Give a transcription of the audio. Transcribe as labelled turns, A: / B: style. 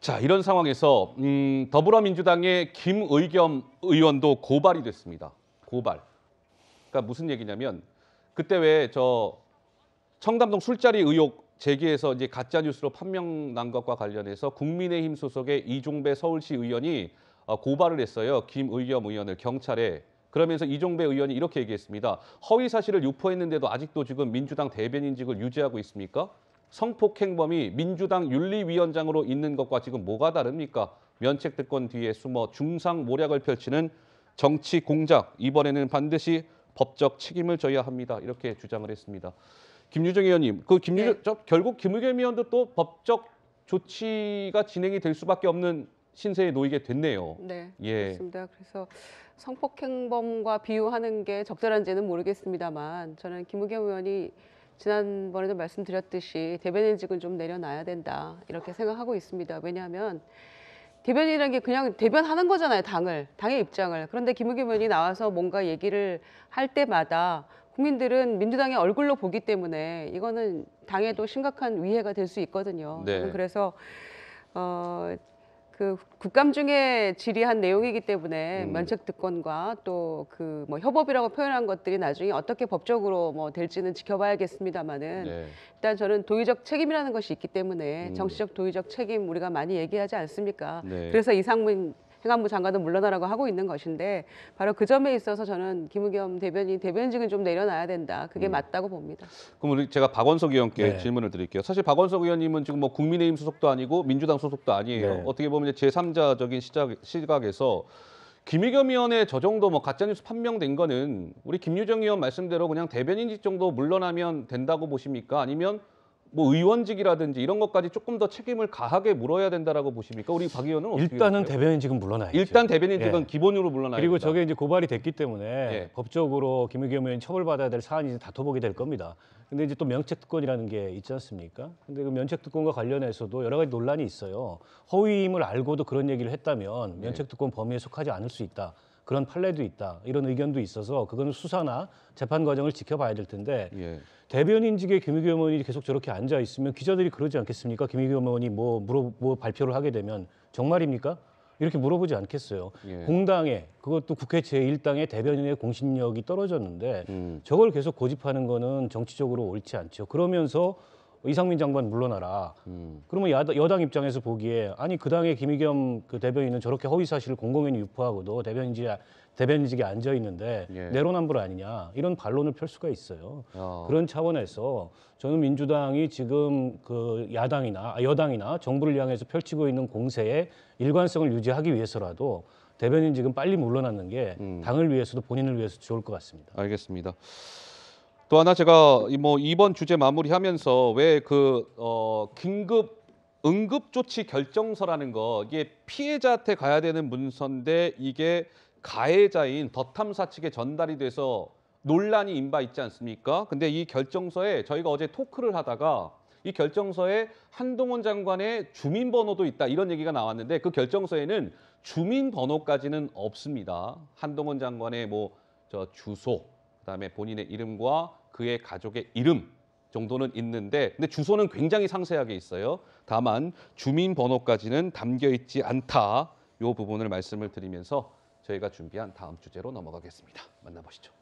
A: 자 이런 상황에서 음, 더불어민주당의 김의겸 의원도 고발이 됐습니다. 고발. 그러니까 무슨 얘기냐면 그때 왜 저 청담동 술자리 의혹 제기해서 이제 가짜 뉴스로 판명난 것과 관련해서 국민의힘 소속의 이종배 서울시 의원이 어, 고발을 했어요. 김의겸 의원을 경찰에 그러면서 이종배 의원이 이렇게 얘기했습니다. 허위 사실을 유포했는데도 아직도 지금 민주당 대변인직을 유지하고 있습니까? 성폭행범이 민주당 윤리위원장으로 있는 것과 지금 뭐가 다릅니까? 면책특권 뒤에 숨어 중상 모략을 펼치는 정치 공작 이번에는 반드시 법적 책임을 져야 합니다. 이렇게 주장을 했습니다. 김유정 의원님, 그 김유정 네. 저, 결국 김의겸 의원도 또 법적 조치가 진행이 될 수밖에 없는 신세에 놓이게 됐네요. 네, 예. 그렇습니다.
B: 그래서 성폭행범과 비유하는 게 적절한지는 모르겠습니다만 저는 김의겸 의원이 지난번에도 말씀드렸듯이 대변인직은 좀 내려놔야 된다 이렇게 생각하고 있습니다. 왜냐하면 대변인이라는 게 그냥 대변하는 거잖아요. 당을 당의 입장을. 그런데 김우겸 의원이 나와서 뭔가 얘기를 할 때마다 국민들은 민주당의 얼굴로 보기 때문에 이거는 당에도 심각한 위해가 될 수 있거든요. 네. 그래서 어, 그 국감 중에 질의한 내용이기 때문에 음. 면책 특권과 또 그 뭐 협업이라고 표현한 것들이 나중에 어떻게 법적으로 뭐 될지는 지켜봐야겠습니다만은 네. 일단 저는 도의적 책임이라는 것이 있기 때문에 음. 정치적 도의적 책임 우리가 많이 얘기하지 않습니까? 네. 그래서 이상문 행안부 장관은 물러나라고 하고 있는 것인데 바로 그 점에 있어서 저는 김우겸 대변인 대변직은 좀 내려놔야 된다. 그게 음. 맞다고 봅니다.
A: 그럼 우리 제가 박원석 의원께 네. 질문을 드릴게요. 사실 박원석 의원님은 지금 뭐 국민의힘 소속도 아니고 민주당 소속도 아니에요. 네. 어떻게 보면 제3자적인 시작, 시각에서 김의겸 의원의 저 정도 뭐 가짜뉴스 판명된 거는 우리 김유정 의원 말씀대로 그냥 대변인직 정도 물러나면 된다고 보십니까? 아니면 뭐 의원직이라든지 이런 것까지 조금 더 책임을 가하게 물어야 된다라고
C: 보십니까? 우리 박 의원은 어떻게 일단은 대변인 지금 물러나야죠. 일단 대변인 지금 예. 기본으로 물러나야 그리고 된다. 저게 이제 고발이 됐기 때문에 예. 법적으로 김의겸 의원 처벌받아야 될 사안이 다퉈보게 될 겁니다. 근데 이제 또 면책특권이라는 게 있지 않습니까? 근데 그 면책특권과 관련해서도 여러 가지 논란이 있어요. 허위임을 알고도 그런 얘기를 했다면 면책특권 네. 범위에 속하지 않을 수 있다. 그런 판례도 있다 이런 의견도 있어서 그거는 수사나 재판 과정을 지켜봐야 될 텐데 예. 대변인직에 김의겸 의원이 계속 저렇게 앉아 있으면 기자들이 그러지 않겠습니까? 김의겸 의원이 뭐 물어 뭐 발표를 하게 되면 정말입니까? 이렇게 물어보지 않겠어요. 예. 공당에 그것도 국회 제1당의 대변인의 공신력이 떨어졌는데 음. 저걸 계속 고집하는 거는 정치적으로 옳지 않죠. 그러면서 이상민 장관 물러나라. 음. 그러면 야당, 여당 입장에서 보기에 아니 그 당의 김의겸 그 대변인은 저렇게 허위 사실을 공공연히 유포하고도 대변인지 대변인직에 앉아 있는데 예. 내로남불 아니냐 이런 반론을 펼 수가 있어요. 어. 그런 차원에서 저는 민주당이 지금 그 야당이나 아, 여당이나 정부를 향해서 펼치고 있는 공세의 일관성을 유지하기 위해서라도 대변인 지금 빨리 물러나는 게 음. 당을 위해서도 본인을 위해서 좋을 것 같습니다. 알겠습니다. 또 하나 제가 뭐 이번
A: 주제 마무리하면서 왜그 어, 긴급 응급조치 결정서라는 거 이게 피해자한테 가야 되는 문서인데 이게 가해자인 더 탐사 측에 전달이 돼서 논란이 임바 있지 않습니까? 근데 이 결정서에 저희가 어제 토크를 하다가 이 결정서에 한동훈 장관의 주민번호도 있다 이런 얘기가 나왔는데 그 결정서에는 주민번호까지는 없습니다. 한동훈 장관의 뭐 저 주소 그다음에 본인의 이름과 그의 가족의 이름 정도는 있는데 근데 주소는 굉장히 상세하게 있어요. 다만 주민번호까지는 담겨 있지 않다. 요 부분을 말씀을 드리면서 저희가 준비한 다음 주제로 넘어가겠습니다. 만나보시죠.